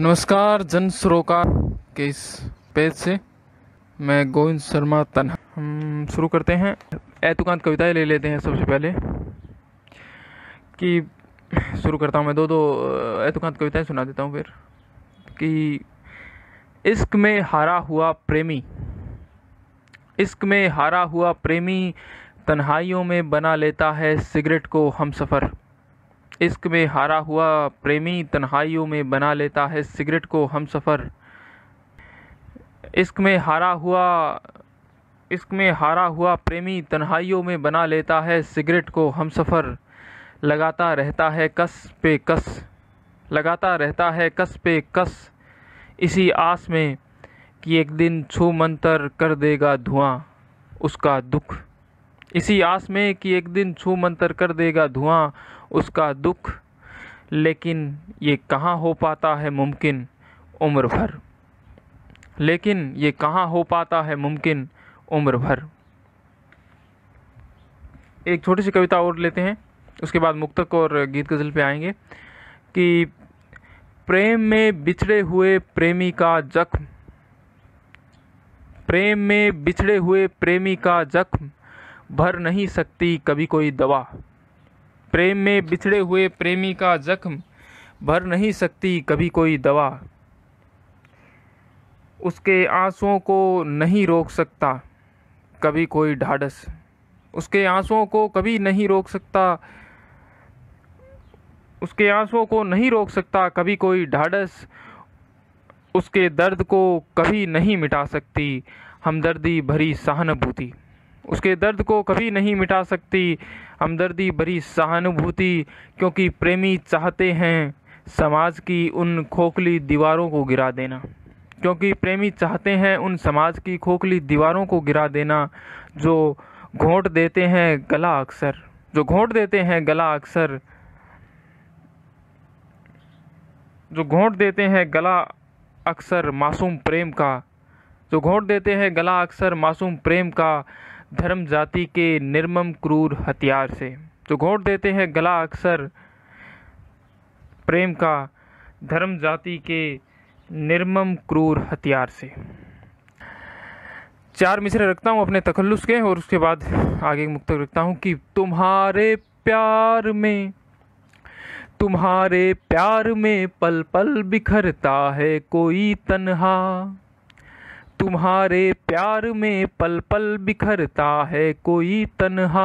नमस्कार जन सरोकार के इस पेज से मैं गोविंद शर्मा तन्हा हम शुरू करते हैं ऐतुकांत कविताएं ले लेते हैं सबसे पहले कि शुरू करता हूँ मैं दो दो ऐतुकांत कविताएं सुना देता हूँ फिर कि इश्क में हारा हुआ प्रेमी इश्क में हारा हुआ प्रेमी तन्हाइयों में बना लेता है सिगरेट को हम सफ़र इश्क में हारा हुआ प्रेमी तन्हाइयों में बना लेता है सिगरेट को हम सफ़र इश्क में हारा हुआ इश्क में हारा हुआ प्रेमी तन्हाइयों में बना लेता है सिगरेट को हम सफ़र लगाता रहता है कस पे कस लगाता रहता है कस पे कस इसी आस में कि एक दिन छू मंतर कर देगा धुआं उसका दुख इसी आस में कि एक दिन छू मंतर कर देगा धुआं उसका दुख लेकिन ये कहाँ हो पाता है मुमकिन उम्र भर लेकिन ये कहाँ हो पाता है मुमकिन उम्र भर एक छोटी सी कविता और लेते हैं उसके बाद मुक्तक और गीत गज़ल पे आएंगे कि प्रेम में बिछड़े हुए प्रेमी का जख्म प्रेम में बिछड़े हुए प्रेमी का जख्म भर नहीं सकती कभी कोई दवा प्रेम में बिछड़े हुए प्रेमी का जख्म भर नहीं सकती कभी कोई दवा उसके आंसुओं को नहीं रोक सकता कभी कोई ढाढ़स उसके आंसुओं को कभी नहीं रोक सकता उसके आंसुओं को नहीं रोक सकता कभी कोई ढाढ़स उसके दर्द को कभी नहीं मिटा सकती हमदर्दी भरी सहानुभूति उसके दर्द को कभी नहीं मिटा सकती हमदर्दी बड़ी सहानुभूति क्योंकि प्रेमी चाहते हैं समाज की उन खोखली दीवारों को गिरा देना क्योंकि प्रेमी चाहते हैं उन समाज की खोखली दीवारों को गिरा देना जो घोंट देते हैं गला अक्सर जो घोंट देते हैं गला अक्सर जो घोंट देते हैं गला अक्सर मासूम प्रेम का जो घोंट देते हैं गला अक्सर मासूम प्रेम का धर्म जाति के निर्मम क्रूर हथियार से तो घोट देते हैं गला अक्सर प्रेम का धर्म जाति के निर्मम क्रूर हथियार से चार मिसरे रखता हूँ अपने तखल्लुस के और उसके बाद आगे मुक्त रखता हूँ कि तुम्हारे प्यार में तुम्हारे प्यार में पल पल बिखरता है कोई तनहा तुम्हारे प्यार में पल पल बिखरता है कोई तन्हा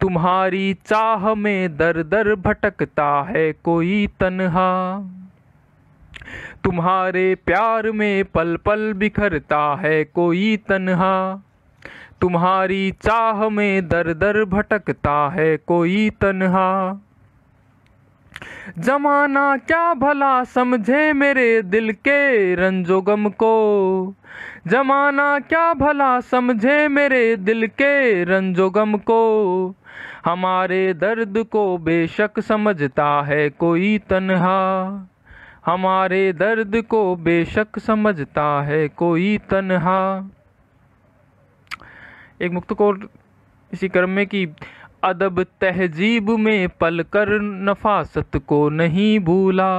तुम्हारी चाह में दर दर भटकता है कोई तन्हा तुम्हारे प्यार में पल पल बिखरता है कोई तन्हा तुम्हारी चाह में दर दर भटकता है कोई तन्हा जमाना क्या भला समझे मेरे दिल के रंजो गम को जमाना क्या भला समझे मेरे दिल के रंजो गम को हमारे दर्द को बेशक समझता है कोई तन्हा हमारे दर्द को बेशक समझता है कोई तन्हा एक मुक्त को इसी क्रम में कि अदब तहजीब में पल कर नफासत को नहीं भूला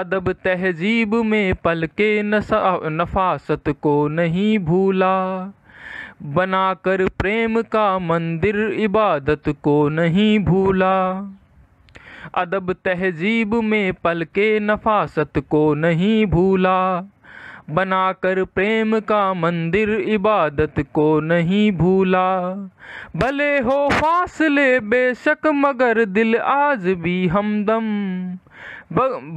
अदब तहजीब में पल के नफासत को नहीं भूला बनाकर प्रेम का मंदिर इबादत को नहीं भूला अदब तहजीब में पल के नफासत को नहीं भूला बनाकर प्रेम का मंदिर इबादत को नहीं भूला भले हो फासले बेशक मगर दिल आज भी हमदम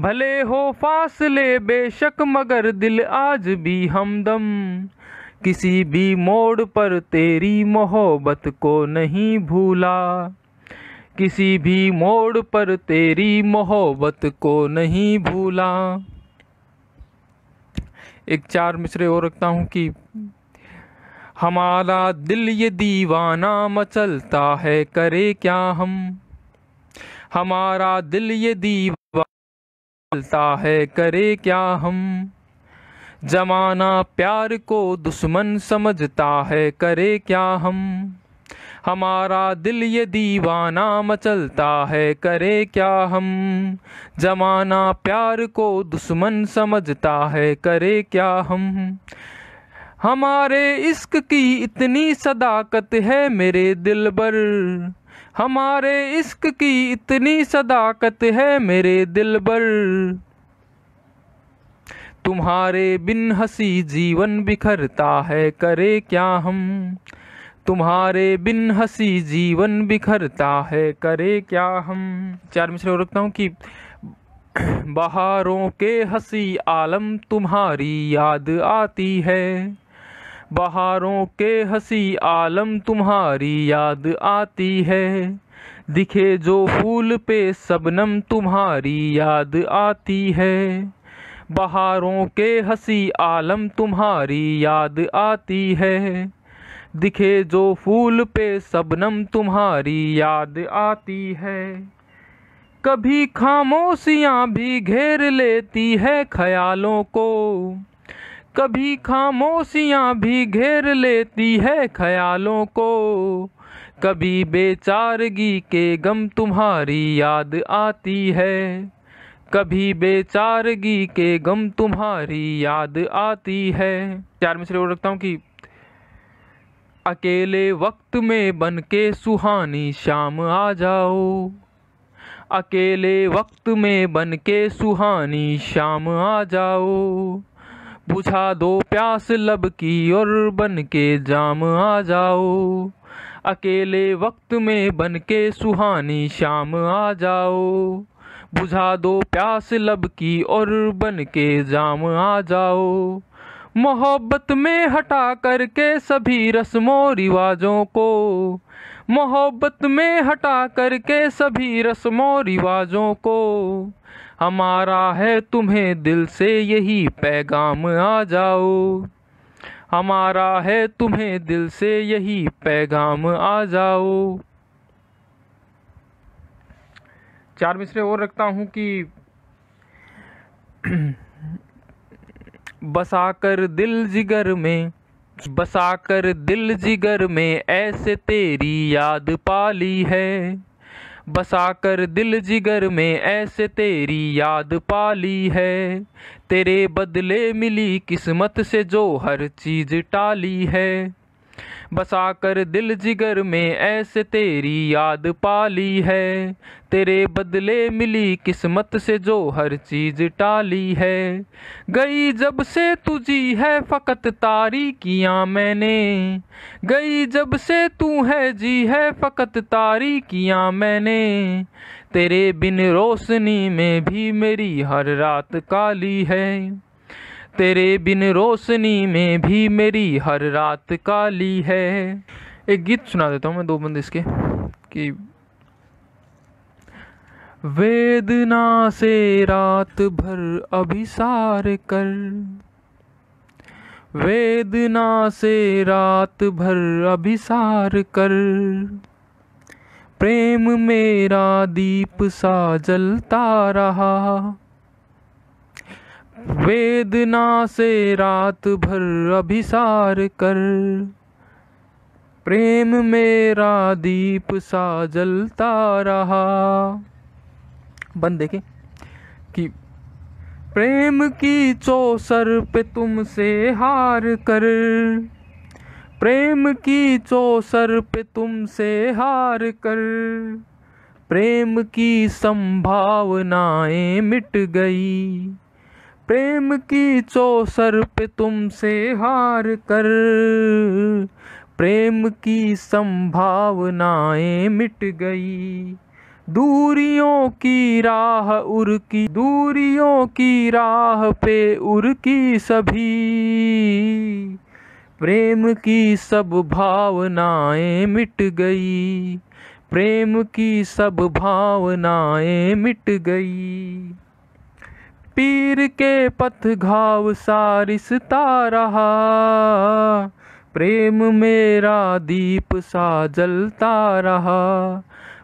भले हो फासले बेशक मगर दिल आज भी हमदम किसी भी मोड़ पर तेरी मोहब्बत को नहीं भूला किसी भी मोड़ पर तेरी मोहब्बत को नहीं भूला एक चार मिसरे और रखता हूँ कि हमारा दिल ये दीवाना मचलता है करे क्या हम हमारा दिल ये दीवाना मचलता है करे क्या हम जमाना प्यार को दुश्मन समझता है करे क्या हम हमारा दिल ये दीवाना मचलता है करे क्या हम जमाना प्यार को दुश्मन समझता है करे क्या हम हमारे इश्क की इतनी सदाकत है मेरे दिल बर हमारे इश्क की इतनी सदाकत है मेरे दिल बर तुम्हारे बिन हंसी जीवन बिखरता है करे क्या हम तुम्हारे बिन हंसी जीवन बिखरता है करे क्या हम चार मिश्र और रखता हूँ कि बहारों के हंसी आलम तुम्हारी याद आती है बहारों के हंसी आलम तुम्हारी याद आती है दिखे जो फूल पे सबनम तुम्हारी याद आती है बहारों के हंसी आलम तुम्हारी याद आती है दिखे जो फूल पे सबनम तुम्हारी याद आती है कभी खामोशियाँ भी घेर लेती है ख्यालों को कभी खामोशियाँ भी घेर लेती है ख्यालों को कभी बेचारगी के गम तुम्हारी याद आती है कभी बेचारगी के गम तुम्हारी याद आती है चार में से रखता हूँ कि अकेले वक्त में बन के सुहानी शाम आ जाओ अकेले वक्त में बन के सुहानी शाम आ जाओ बुझा दो प्यास लब की और बन के जाम आ जाओ अकेले वक्त में बन के सुहानी शाम आ जाओ बुझा दो प्यास लब की और बन के जाम आ जाओ मोहब्बत में हटा करके सभी रस्मों रिवाजों को मोहब्बत में हटा करके सभी रस्मों रिवाजों को हमारा है तुम्हें दिल से यही पैगाम आ जाओ हमारा है तुम्हें दिल से यही पैगाम आ जाओ चार मिसरे और रखता हूँ कि बसा कर दिल जिगर में बसा कर दिल जिगर में ऐसे तेरी याद पाली है बसा कर दिल जिगर में ऐसे तेरी याद पाली है तेरे बदले मिली किस्मत से जो हर चीज़ टाली है बसा कर दिल जिगर में ऐसे तेरी याद पाली है तेरे बदले मिली किस्मत से जो हर चीज टाली है गई जब से तुझी है फकत तारी किया मैंने गई जब से तू है जी है फकत तारी किया मैंने तेरे बिन रोशनी में भी मेरी हर रात काली है तेरे बिन रोशनी में भी मेरी हर रात काली है एक गीत सुना देता हूँ मैं दो बंदे इसके कि वेदना से रात भर अभिसार कर वेदना से रात भर अभिसार कर प्रेम मेरा दीप सा जलता रहा वेदना से रात भर अभिसार कर प्रेम मेरा दीप सा जलता रहा बन देखे कि प्रेम की चौसर पे तुमसे हार कर प्रेम की चौसर पे तुमसे हार कर प्रेम की संभावनाएं मिट गई प्रेम की चौसर पे तुमसे हार कर प्रेम की संभावनाएं मिट गई दूरियों की राह उर्की दूरियों की राह पे उर्की सभी प्रेम की सब भावनाएं मिट गई प्रेम की सब भावनाएं मिट गई पीर के पथ घाव सारिसता रहा प्रेम मेरा दीप सा जलता रहा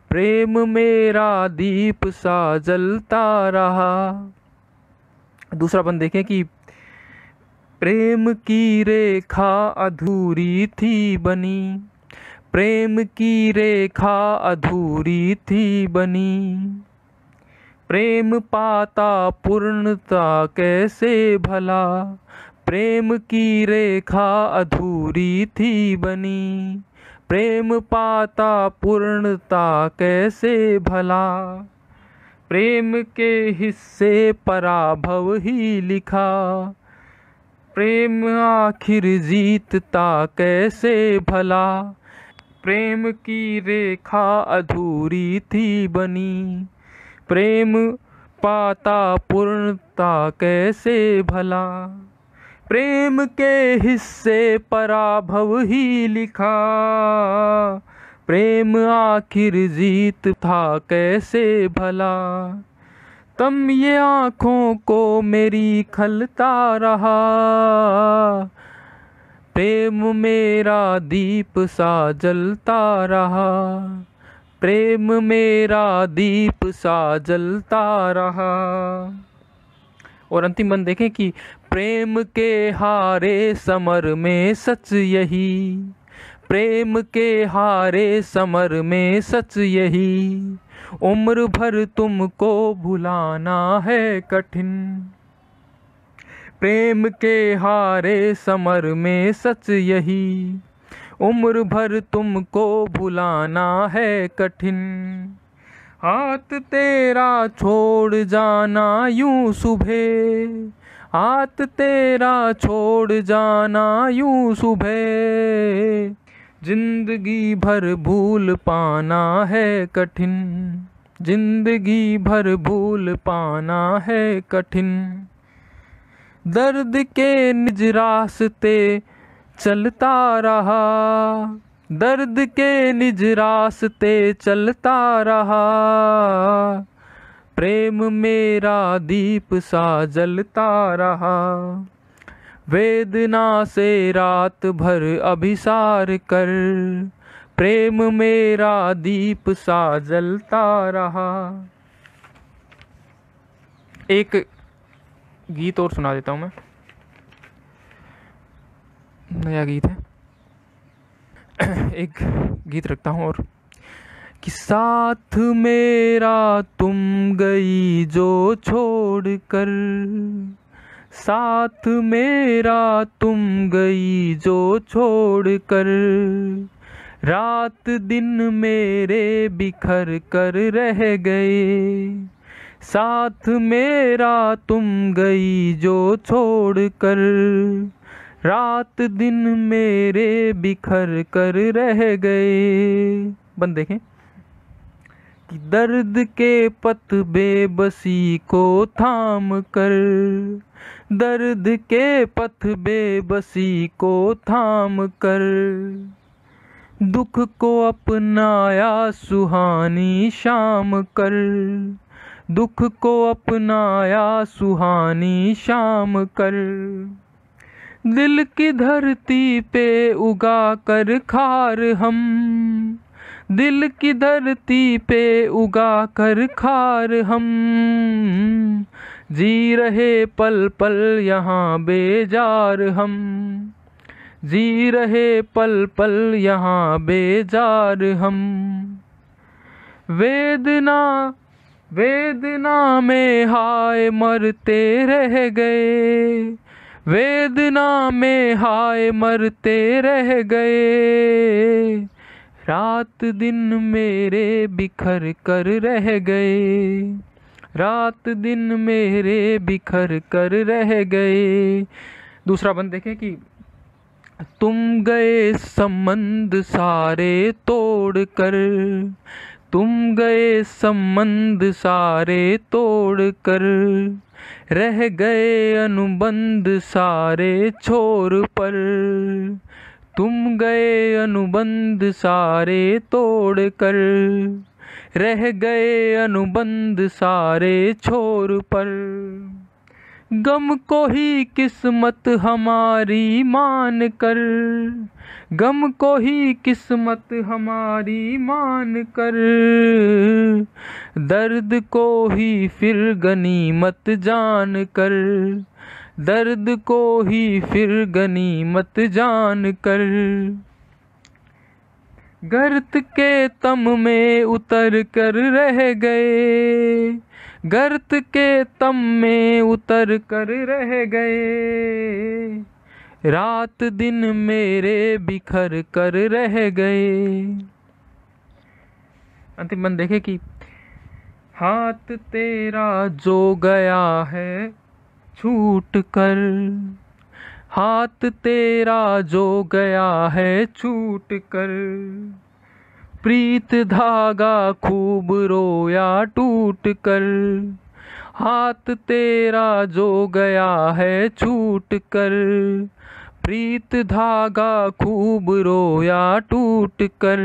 प्रेम मेरा दीप सा जलता रहा दूसरा बंद देखें कि प्रेम की रेखा अधूरी थी बनी प्रेम की रेखा अधूरी थी बनी प्रेम पाता पूर्णता कैसे भला प्रेम की रेखा अधूरी थी बनी प्रेम पाता पूर्णता कैसे भला प्रेम के हिस्से पराभव ही लिखा प्रेम आखिर जीतता कैसे भला प्रेम की रेखा अधूरी थी बनी प्रेम पाता पूर्णता कैसे भला प्रेम के हिस्से पराभव ही लिखा प्रेम आखिर जीत था कैसे भला तम ये आँखों को मेरी खलता रहा प्रेम मेरा दीप सा जलता रहा प्रेम मेरा दीप सा जलता रहा और अंतिम बन देखें कि प्रेम के हारे समर में सच यही प्रेम के हारे समर में सच यही उम्र भर तुमको भुलाना है कठिन प्रेम के हारे समर में सच यही उम्र भर तुमको भुलाना है कठिन हाथ तेरा छोड़ जाना यूं सुबह हाथ तेरा छोड़ जाना यूं सुबह जिंदगी भर भूल पाना है कठिन जिंदगी भर भूल पाना है कठिन दर्द के निज रास्ते चलता रहा दर्द के निज रास्ते चलता रहा प्रेम मेरा दीप सा जलता रहा वेदना से रात भर अभिसार कर प्रेम मेरा दीप सा जलता रहा एक गीत और सुना देता हूँ मैं नया गीत है एक गीत रखता हूँ और कि साथ मेरा तुम गई जो छोड़ कर साथ मेरा तुम गई जो छोड़ कर रात दिन मेरे बिखर कर रह गए साथ मेरा तुम गई जो छोड़ कर रात दिन मेरे बिखर कर रह गए बंद देखें कि दर्द के पत बेबसी को थाम कर दर्द के पथ बेबसी को थाम कर दुख को अपनाया सुहानी शाम कर दुख को अपनाया सुहानी शाम कर दिल की धरती पे उगा कर खार हम दिल की धरती पे उगा कर खार हम जी रहे पल पल यहाँ बेजार हम जी रहे पल पल यहाँ बेजार हम वेदना वेदना में हाय मरते रह गए वेदना में हाय मरते रह गए रात दिन मेरे बिखर कर रह गए रात दिन मेरे बिखर कर रह गए दूसरा बंद देखें कि तुम गए संबंध सारे तोड़ कर तुम गए संबंध सारे तोड़ कर रह गए अनुबंध सारे छोर पर तुम गए अनुबंध सारे तोड़ कर रह गए अनुबंध सारे छोर पर गम को ही किस्मत हमारी मान कर गम को ही किस्मत हमारी मान कर दर्द को ही फिर गनीमत जान कर दर्द को ही फिर गनीमत जान कर गर्त के तम में उतर कर रह गए गर्त के तम में उतर कर रह गए रात दिन मेरे बिखर कर रह गए अंतिम मन देखे कि हाथ तेरा जो गया है छूट कर हाथ तेरा जो गया है छूट कर प्रीत धागा खूब रोया टूट कर हाथ तेरा जो गया है छूट कर प्रीत धागा खूब रोया टूट कर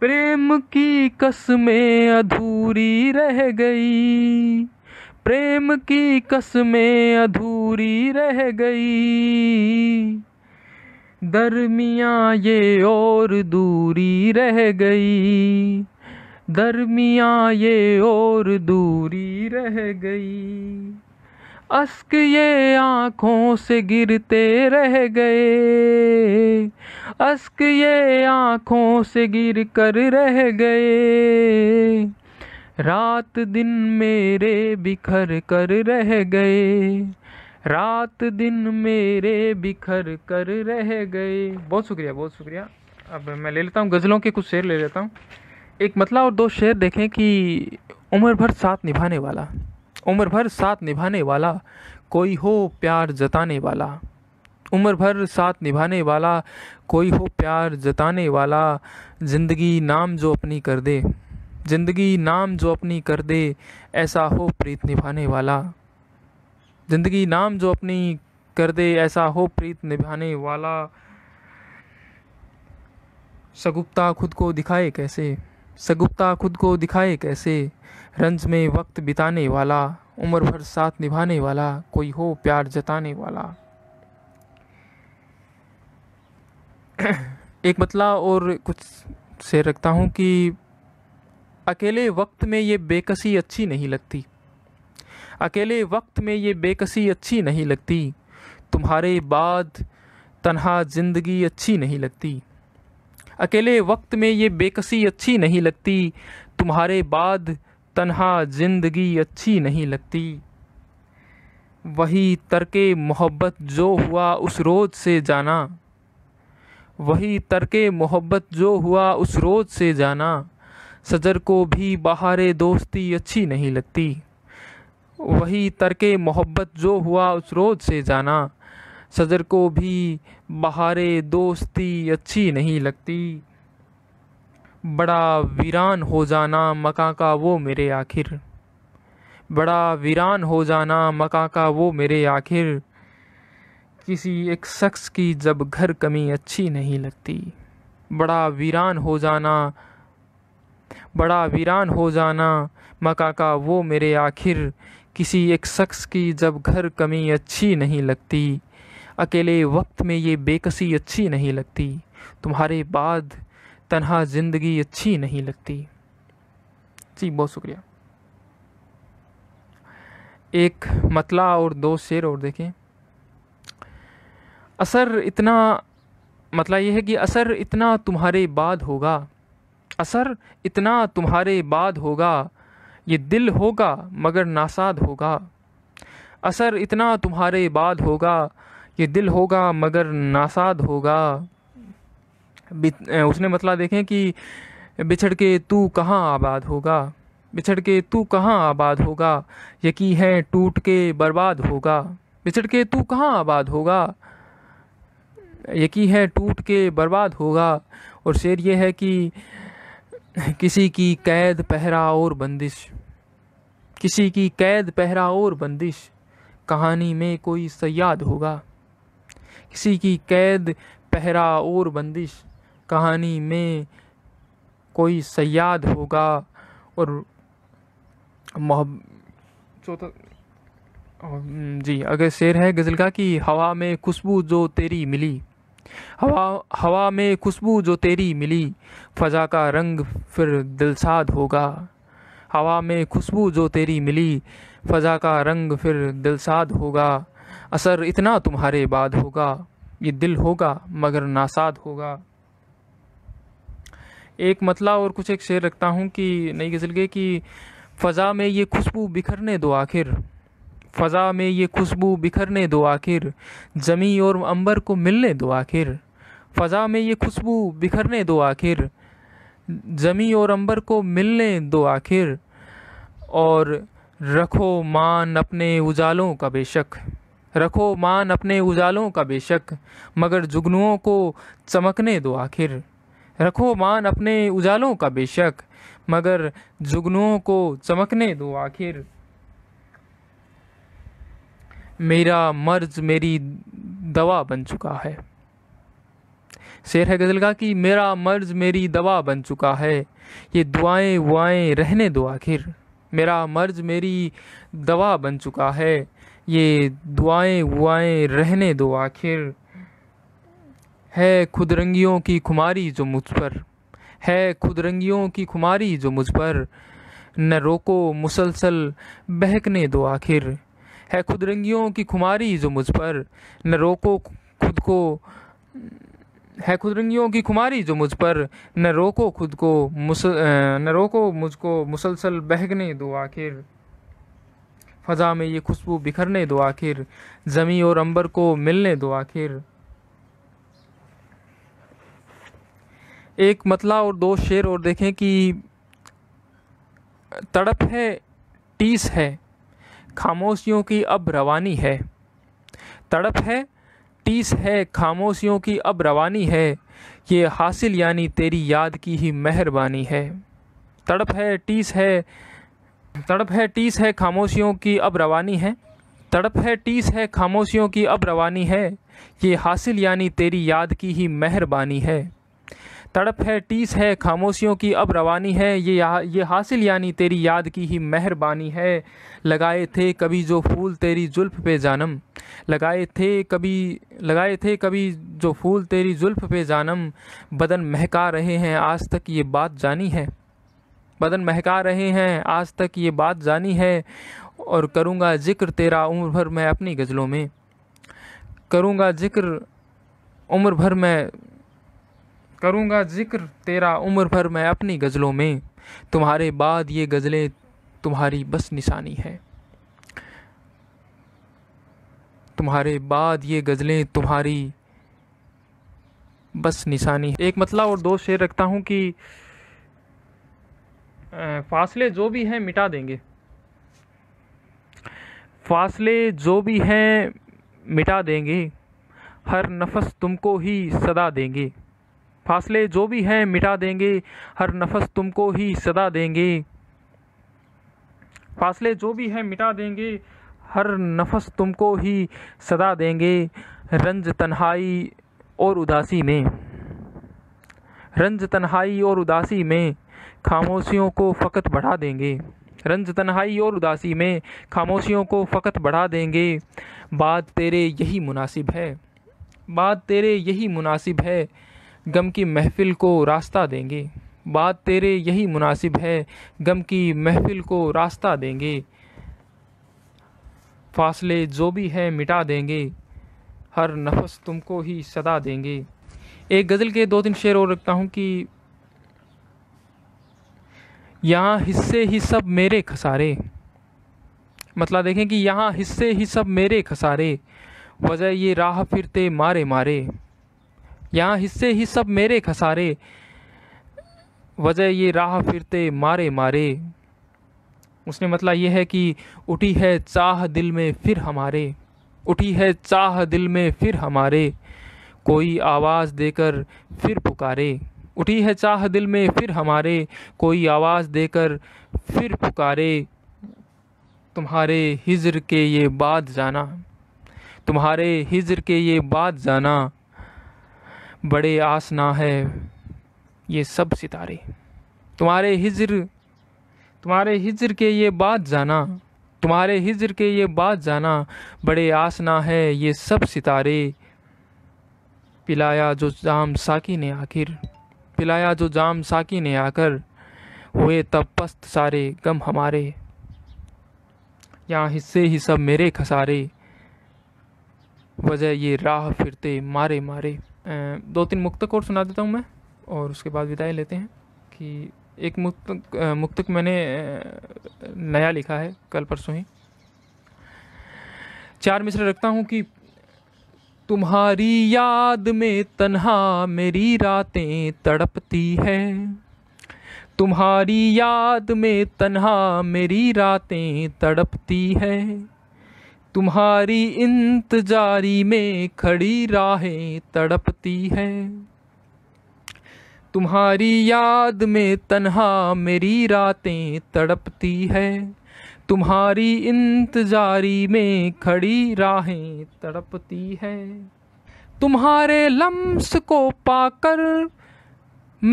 प्रेम की कसमें अधूरी रह गई प्रेम की कसमें अधूरी अधूरी रह गई दरमिया ये और दूरी रह गई दरमिया ये और दूरी रह गई अस्क ये आँखों से गिरते रह गए अस्क ये आँखों से गिर कर रह गए रात दिन मेरे बिखर कर रह गए रात दिन मेरे बिखर कर रह गए बहुत शुक्रिया बहुत शुक्रिया अब मैं ले लेता हूँ गज़लों के कुछ शेर ले लेता हूँ एक मतला और दो शेर देखें कि उम्र भर साथ निभाने वाला उम्र भर साथ निभाने वाला कोई हो प्यार जताने वाला उम्र भर साथ निभाने वाला कोई हो प्यार जताने वाला ज़िंदगी नाम जो अपनी कर दे ज़िंदगी नाम जो अपनी कर दे ऐसा हो प्रीत निभाने वाला ज़िंदगी नाम जो अपनी कर दे ऐसा हो प्रीत निभाने वाला सगुप्ता खुद को दिखाए कैसे सगुप्ता खुद को दिखाए कैसे रंज में वक्त बिताने वाला उम्र भर साथ निभाने वाला कोई हो प्यार जताने वाला एक मतला और कुछ से रखता हूँ कि अकेले वक्त में ये बेकसी अच्छी नहीं लगती अकेले वक्त में ये बेकसी अच्छी नहीं लगती तुम्हारे बाद तनहा ज़िंदगी अच्छी नहीं लगती अकेले वक्त में ये बेकसी अच्छी नहीं लगती तुम्हारे बाद तनहा ज़िंदगी अच्छी नहीं लगती वही तरक मोहब्बत जो हुआ उस रोज़ से जाना वही तरक मोहब्बत जो हुआ उस रोज़ से जाना सजर को भी बहार दोस्ती अच्छी नहीं लगती वही तरके मोहब्बत जो हुआ उस रोज़ से जाना सजर को भी बहारे दोस्ती अच्छी नहीं लगती बड़ा वीरान हो जाना मका का वो मेरे आखिर बड़ा वीरान हो जाना मका का वो मेरे आखिर किसी एक शख्स की जब घर कमी अच्छी नहीं लगती बड़ा वीरान हो जाना बड़ा वीरान हो जाना मका का वो मेरे आखिर किसी एक शख्स की जब घर कमी अच्छी नहीं लगती अकेले वक्त में ये बेकसी अच्छी नहीं लगती तुम्हारे बाद तनहा ज़िंदगी अच्छी नहीं लगती जी बहुत शुक्रिया एक मतला और दो शेर और देखें असर इतना मतला ये है कि असर इतना तुम्हारे बाद होगा असर इतना तुम्हारे बाद होगा ये दिल होगा मगर नासाद होगा असर इतना तुम्हारे बाद होगा ये दिल होगा मगर नासाद होगा उसने मतलब देखें कि बिछड़ के तू कहाँ आबाद होगा बिछड़ के तू कहाँ आबाद होगा यकी है टूट के बर्बाद होगा बिछड़ के तू कहाँ आबाद होगा यकी है टूट के बर्बाद होगा और शेर ये है कि किसी की कैद पहरा और बंदिश किसी की कैद पहरा और बंदिश कहानी में कोई सयाद होगा किसी की कैद पहरा और बंदिश कहानी में कोई सयाद होगा और मोहब चौथा जी अगर शेर है गज़ल का कि हवा में खुशबू जो तेरी मिली हवा हवा में खुशबू जो तेरी मिली फ़जा का रंग फिर दिलसाद होगा हवा में खुशबू जो तेरी मिली फ़जा का रंग फिर दिलसाद होगा असर इतना तुम्हारे बाद होगा ये दिल होगा मगर नासाद होगा एक मतला और कुछ एक शेर रखता हूँ कि नई गज़ल के कि फ़ज़ा में ये खुशबू बिखरने दो आखिर फ़ज़ा में ये खुशबू बिखरने दो आखिर ज़मी और अंबर को मिलने दो आखिर फ़ज़ा में ये खुशबू बिखरने दो आखिर ज़मी और अंबर को मिलने दो आखिर और रखो मान अपने उजालों का बेशक रखो मान अपने उजालों का बेशक मगर जुगनुओं को चमकने दो आखिर रखो मान अपने उजालों का बेशक मगर जुगनुओं को चमकने दो आखिर मेरा मर्ज मेरी दवा बन चुका है शेर है गज़ल का कि मेरा मर्ज मेरी दवा बन चुका है ये दुआएं वुआएं रहने दो आखिर मेरा मर्ज मेरी दवा बन चुका है ये दुआएं वुआएं रहने दो आखिर है खुद रंगियों की खुमारी जो मुझ पर है खुद रंगियों की खुमारी जो मुझ पर न रोको मुसलसल बहकने दो आखिर है खुद रंगियों की खुमारी जो मुझ पर न रोको खुद को है खुद रंगियों की खुमारी जो मुझ पर न रोको खुद को न रोको मुझको मुसलसल बहकने दो आखिर फ़ज़ा में ये खुशबू बिखरने दो आखिर ज़मी और अंबर को मिलने दो आखिर एक मतला और दो शेर और देखें कि तड़प है टीस है खामोशियों की अब रवानी है तड़प है टीस है खामोशियों की अब रवानी है ये हासिल यानी तेरी याद की ही मेहरबानी है तड़प है टीस है तड़प है टीस है खामोशियों की अब रवानी है तड़प है टीस है खामोशियों की अब रवानी है ये हासिल यानी तेरी याद की ही मेहरबानी है तड़प है टीस है खामोशियों की अब रवानी है ये ये हासिल यानी तेरी याद की ही मेहरबानी है लगाए थे कभी जो फूल तेरी जुल्फ पे जानम लगाए थे कभी लगाए थे कभी जो फूल तेरी जुल्फ पे जानम बदन महका रहे हैं आज तक ये बात जानी है बदन महका रहे हैं आज तक ये बात जानी है और करूँगा जिक्र तेरा उम्र भर मैं अपनी गज़लों में करूँगा जिक्र उम्र भर मैं करूँगा जिक्र तेरा उम्र भर मैं अपनी गज़लों में तुम्हारे बाद ये गज़लें तुम्हारी बस निशानी है तुम्हारे बाद ये गज़लें तुम्हारी बस निशानी है एक मतलब और दो शेर रखता हूँ कि फासले जो भी हैं मिटा देंगे फासले जो भी हैं मिटा देंगे हर नफस तुमको ही सदा देंगे फासले जो भी हैं मिटा देंगे हर नफस तुमको ही सदा देंगे फासले जो भी हैं मिटा देंगे हर नफस तुमको ही सदा देंगे रंज तन्हाई और उदासी में रंज तन्हाई और उदासी में खामोशियों को फ़कत बढ़ा देंगे रंज तन्हाई और उदासी में खामोशियों को फ़कत बढ़ा देंगे बात तेरे यही मुनासिब है बात तेरे यही मुनासिब है गम की महफिल को रास्ता देंगे बात तेरे यही मुनासिब है गम की महफिल को रास्ता देंगे फासले जो भी है मिटा देंगे हर नफस तुमको ही सदा देंगे एक गज़ल के दो तीन शेर और रखता हूँ कि यहाँ हिस्से ही सब मेरे खसारे मतलब देखें कि यहाँ हिस्से ही सब मेरे खसारे वजह ये राह फिरते मारे मारे यहाँ हिस्से ही सब मेरे खसारे वजह ये राह फिरते मारे मारे उसने मतलब ये है कि उठी है चाह दिल में फिर हमारे उठी है चाह दिल में फिर हमारे कोई आवाज़ देकर फिर पुकारे उठी है चाह दिल में फिर हमारे कोई आवाज़ देकर फिर पुकारे तुम्हारे हिजर के ये बात जाना तुम्हारे हिजर के ये बात जाना बड़े आसना है ये सब सितारे तुम्हारे हिजर तुम्हारे हिजर के ये बात जाना तुम्हारे हिजर के ये बात जाना बड़े आसना है ये सब सितारे पिलाया जो जाम साकी ने आखिर पिलाया जो जाम साकी ने आकर हुए तब पस्त सारे गम हमारे यहाँ हिस्से ही सब मेरे खसारे वजह ये राह फिरते मारे मारे दो तीन मुक्तक और सुना देता हूँ मैं और उसके बाद विदाई लेते हैं कि एक मुक्तक मुक्तक मैंने नया लिखा है कल परसों ही चार मिसरे रखता हूँ कि तुम्हारी याद में तन्हा मेरी रातें तड़पती है तुम्हारी याद में तन्हा मेरी रातें तड़पती है तुम्हारी इंतजारी में खड़ी राहें तड़पती हैं तुम्हारी याद में तन्हा मेरी रातें तड़पती है तुम्हारी इंतजारी में खड़ी राहें तड़पती है तुम्हारे लम्स को पाकर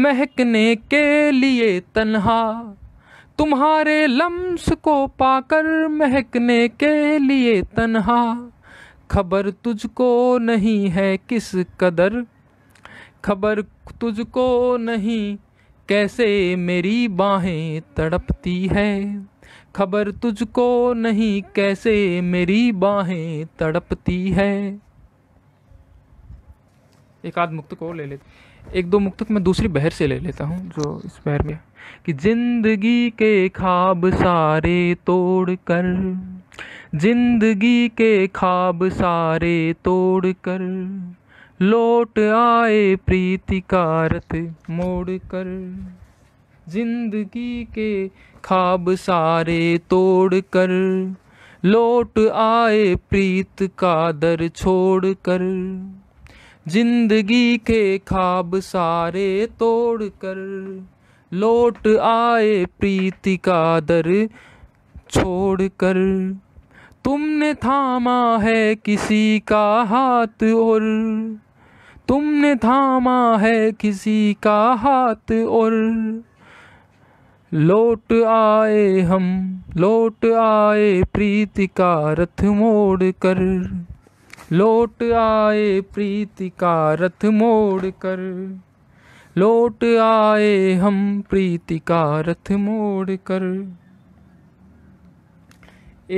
महकने के लिए तन्हा तुम्हारे लम्स को पाकर महकने के लिए तन्हा खबर तुझको नहीं है किस कदर खबर तुझको नहीं कैसे मेरी बाहें तड़पती है खबर तुझको नहीं कैसे मेरी बाहें तड़पती है एक आध मुक्त को ले लेते एक दो मुक्त मैं दूसरी बहर से ले लेता हूँ जो इस बहर में कि जिंदगी के ख्वाब सारे तोड़ कर जिंदगी के ख्वाब सारे तोड़ कर लौट आए प्रीति मोड़ कर जिंदगी के ख्वाब सारे तोड़ कर लौट आए प्रीत का दर छोड़ कर जिंदगी के ख्वाब सारे तोड़ कर लौट आए प्रीति का दर छोड़ कर तुमने थामा है किसी का हाथ और तुमने थामा है किसी का हाथ और लौट आए हम लौट आए प्रीति का रथ मोड़ कर लौट आए प्रीति का रथ मोड़ कर लौट आए हम प्रीति का रथ मोड़ कर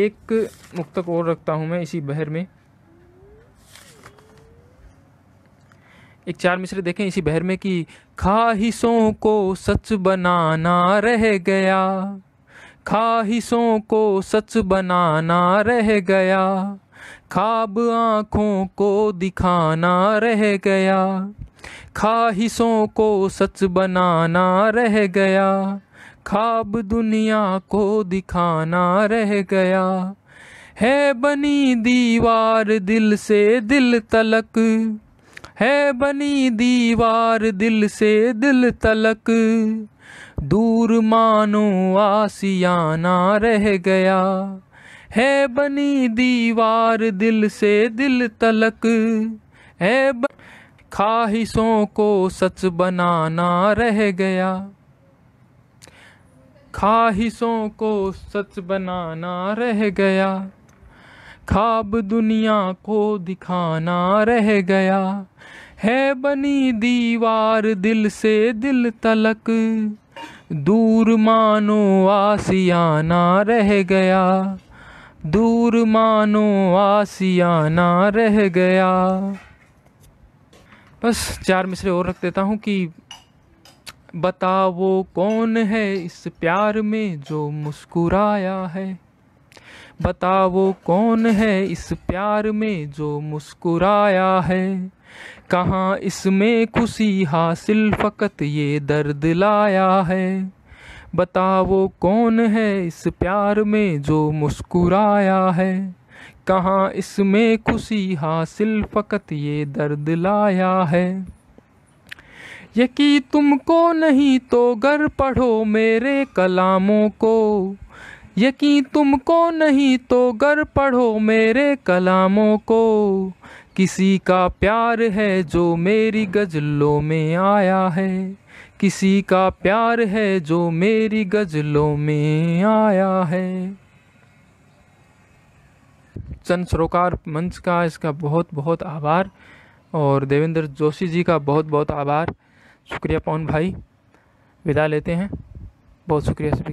एक मुक्तक और रखता हूं मैं इसी बहर में एक चार मिसरे देखें इसी बहर में कि खाहिशों को सच बनाना रह गया खाहिशों को सच बनाना रह गया खाब आँखों को दिखाना रह गया खाहिशों को सच बनाना रह गया खाब दुनिया को दिखाना रह गया है बनी दीवार दिल से दिल तलक है बनी दीवार दिल से दिल तलक दूर मानो आसियाना रह गया है बनी दीवार दिल से दिल तलक है ब... ख्वाहिशों को सच बनाना रह गया ख्वाहिशों को सच बनाना रह गया खाब दुनिया को दिखाना रह गया है बनी दीवार दिल से दिल तलक दूर मानो आसियाना रह गया दूर मानो आसियाना रह गया बस चार मिसरे और रख देता हूँ कि बता वो कौन है इस प्यार में जो मुस्कुराया है बता वो कौन है इस प्यार में जो मुस्कुराया है कहाँ इसमें खुशी हासिल फ़कत ये दर्द लाया है बता वो कौन है इस प्यार में जो मुस्कुराया है कहाँ इसमें खुशी हासिल फ़कत ये दर्द लाया है यकी तुमको नहीं तो गर पढ़ो मेरे कलामों को यकी तुमको नहीं तो गर पढ़ो मेरे कलामों को किसी का प्यार है जो मेरी गज़लों में आया है किसी का प्यार है जो मेरी गज़लों में आया है चंद सरोकार मंच का इसका बहुत बहुत आभार और देवेंद्र जोशी जी का बहुत बहुत आभार शुक्रिया पवन भाई विदा लेते हैं बहुत शुक्रिया सभी